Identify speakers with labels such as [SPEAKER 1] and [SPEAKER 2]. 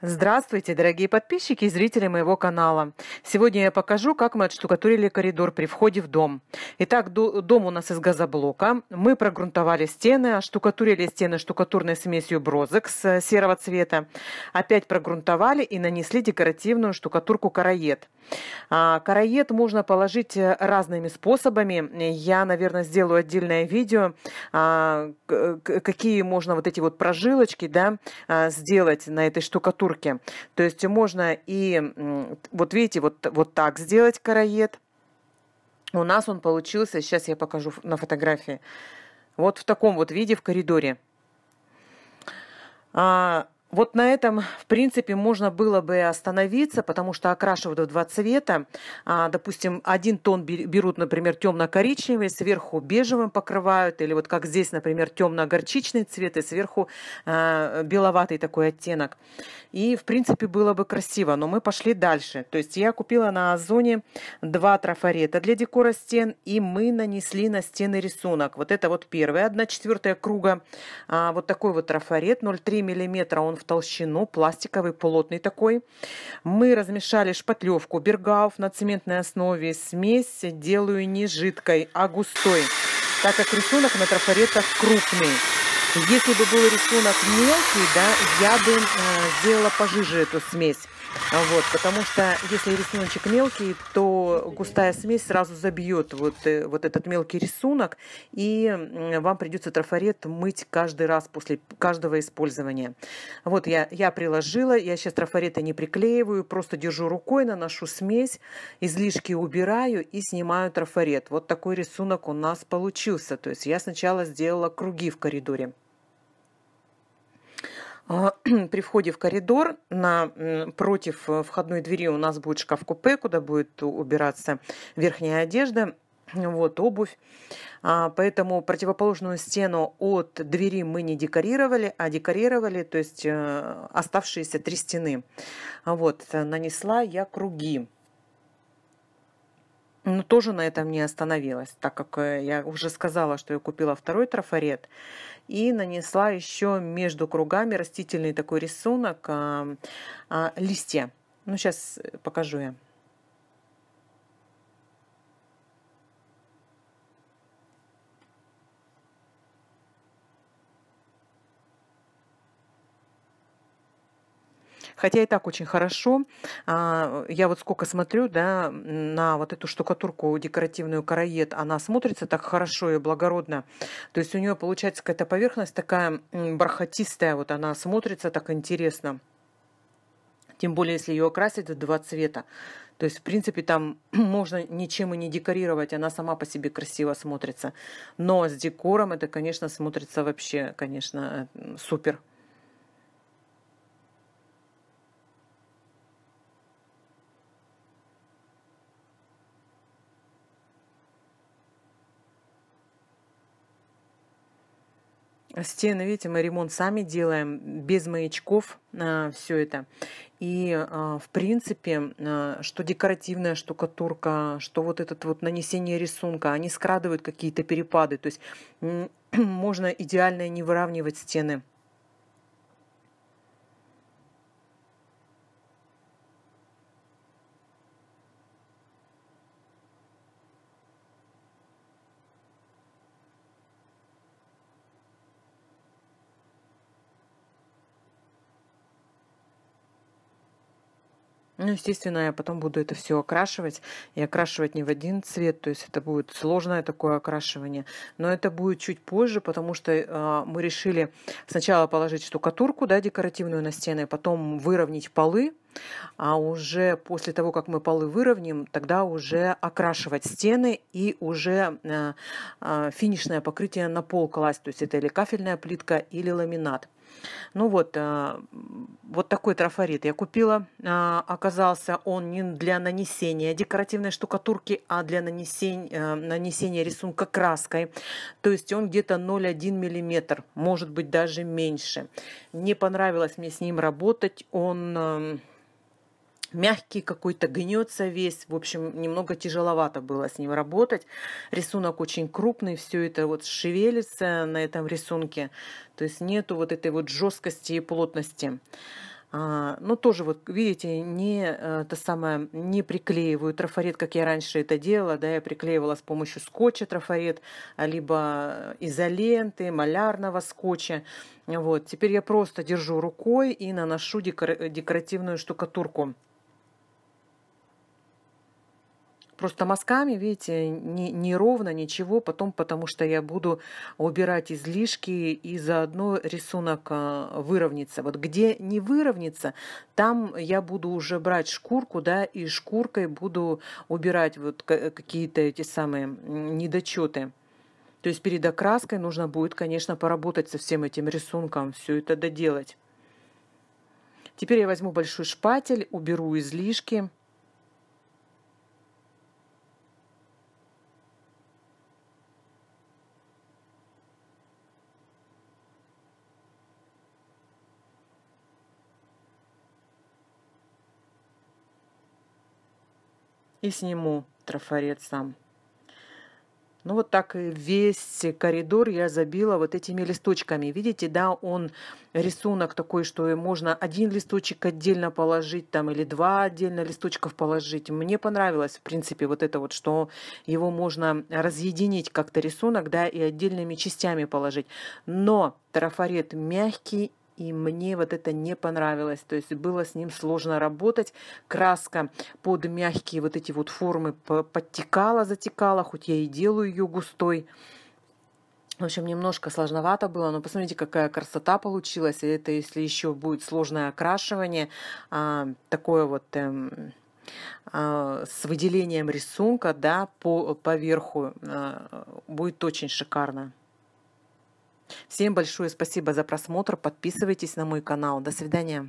[SPEAKER 1] Здравствуйте, дорогие подписчики и зрители моего канала. Сегодня я покажу, как мы отштукатурили коридор при входе в дом. Итак, дом у нас из газоблока. Мы прогрунтовали стены, оштукатурили стены штукатурной смесью брозекс э, серого цвета. Опять прогрунтовали и нанесли декоративную штукатурку караед. А, караед можно положить э, разными способами. Я, наверное, сделаю отдельное видео, а, какие можно вот эти вот прожилочки да, а, сделать на этой штукатурке фигурки. То есть можно и, вот видите, вот, вот так сделать короед. У нас он получился, сейчас я покажу на фотографии, вот в таком вот виде в коридоре. А, вот на этом, в принципе, можно было бы остановиться, потому что окрашивают в два цвета. А, допустим, один тон берут, например, темно-коричневый, сверху бежевым покрывают, или вот как здесь, например, темно-горчичный цвет и сверху а, беловатый такой оттенок. И, в принципе, было бы красиво, но мы пошли дальше. То есть я купила на Озоне два трафарета для декора стен, и мы нанесли на стены рисунок. Вот это вот первая, 1 четвертая круга, а, вот такой вот трафарет, 0,3 миллиметра он в толщину, пластиковый, плотный такой. Мы размешали шпатлевку бергауф на цементной основе. Смесь делаю не жидкой, а густой, так как рисунок на трафаретах крупный. Если бы был рисунок мелкий, да, я бы э, сделала пожиже эту смесь. А вот, потому что если рисуночек мелкий, то густая смесь сразу забьет вот, э, вот этот мелкий рисунок, и вам придется трафарет мыть каждый раз после каждого использования. Вот я, я приложила, я сейчас трафареты не приклеиваю, просто держу рукой, наношу смесь, излишки убираю и снимаю трафарет. Вот такой рисунок у нас получился. То есть я сначала сделала круги в коридоре. А, при входе в коридор на, против э, входной двери у нас будет шкаф-купе, куда будет убираться верхняя одежда, вот обувь. А, поэтому противоположную стену от двери мы не декорировали, а декорировали, то есть э, оставшиеся три стены. А вот, э, нанесла я круги. Но тоже на этом не остановилась, так как я уже сказала, что я купила второй трафарет, и нанесла еще между кругами растительный такой рисунок а, листья. Ну, сейчас э, покажу я. Хотя и так очень хорошо. А, я вот сколько смотрю, да, на вот эту штукатурку декоративную караед, она смотрится так хорошо и благородно. То есть у нее получается какая-то поверхность такая бархатистая, вот она смотрится так интересно. Тем более, если ее окрасить в два цвета. То есть, в принципе, там можно ничем и не декорировать, она сама по себе красиво смотрится. Но с декором это, конечно, смотрится вообще, конечно, супер. Стены, видите, мы ремонт сами делаем, без маячков э, а, все это. И, э, в принципе, э, что декоративная штукатурка, что вот этот вот нанесение рисунка, они скрадывают какие-то перепады. То есть можно идеально не выравнивать стены. Ну, естественно, я потом буду это все окрашивать. И окрашивать не в один цвет, то есть это будет сложное такое окрашивание. Но это будет чуть позже, потому что э, мы решили сначала положить штукатурку, да, декоративную на стены, потом выровнять полы, а уже после того, как мы полы выровняем, тогда уже окрашивать стены и уже э, э, финишное покрытие на пол класть, то есть это или кафельная плитка, или ламинат. Ну вот, э, вот такой трафарет я купила. Оказался он не для нанесения декоративной штукатурки, а для нанесения, нанесения рисунка краской. То есть он где-то 0,1 мм, может быть даже меньше. Не понравилось мне с ним работать. Он эм, мягкий какой-то, гнется весь. В общем, немного тяжеловато было с ним работать. Рисунок очень крупный, все это вот шевелится на этом рисунке. То есть нету вот этой вот жесткости и плотности. А, ну, тоже, вот видите, не, э, то самое, не приклеиваю трафарет, как я раньше это делала, да, я приклеивала с помощью скотча трафарет, а, либо изоленты, малярного скотча, вот. Теперь я просто держу рукой и наношу декор... декоративную штукатурку просто мазками, видите, не, не ровно, ничего, потом, потому что я буду убирать излишки, и заодно рисунок э, выровнится. Вот где не выровнится, там я буду уже брать шкурку, да, и шкуркой буду убирать вот какие-то эти самые недочеты. То есть перед окраской нужно будет, конечно, поработать со всем этим рисунком, все это доделать. Теперь я возьму большой шпатель, уберу излишки. и сниму трафарет сам. Ну вот так весь коридор я забила вот этими листочками. Видите, да, он рисунок такой, что можно один листочек отдельно положить там или два отдельно листочков положить. Мне понравилось, в принципе, вот это вот, что его можно разъединить как-то рисунок, да, и отдельными частями положить. Но трафарет мягкий и мне вот это не понравилось. То есть было с ним сложно работать. Краска под мягкие вот эти вот формы подтекала, затекала, хоть я и делаю ее густой. В общем, немножко сложновато было, но посмотрите, какая красота получилась. это если еще будет сложное окрашивание, а, такое вот эм, а, с выделением рисунка да, по, поверху, а, будет очень шикарно. Всем большое спасибо за просмотр. Подписывайтесь на мой канал. До свидания.